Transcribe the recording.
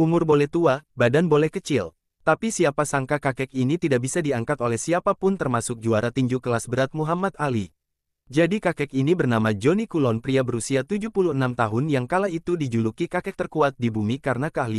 Umur boleh tua, badan boleh kecil. Tapi siapa sangka kakek ini tidak bisa diangkat oleh siapapun termasuk juara tinju kelas berat Muhammad Ali. Jadi kakek ini bernama Johnny Kulon pria berusia 76 tahun yang kala itu dijuluki kakek terkuat di bumi karena keahlian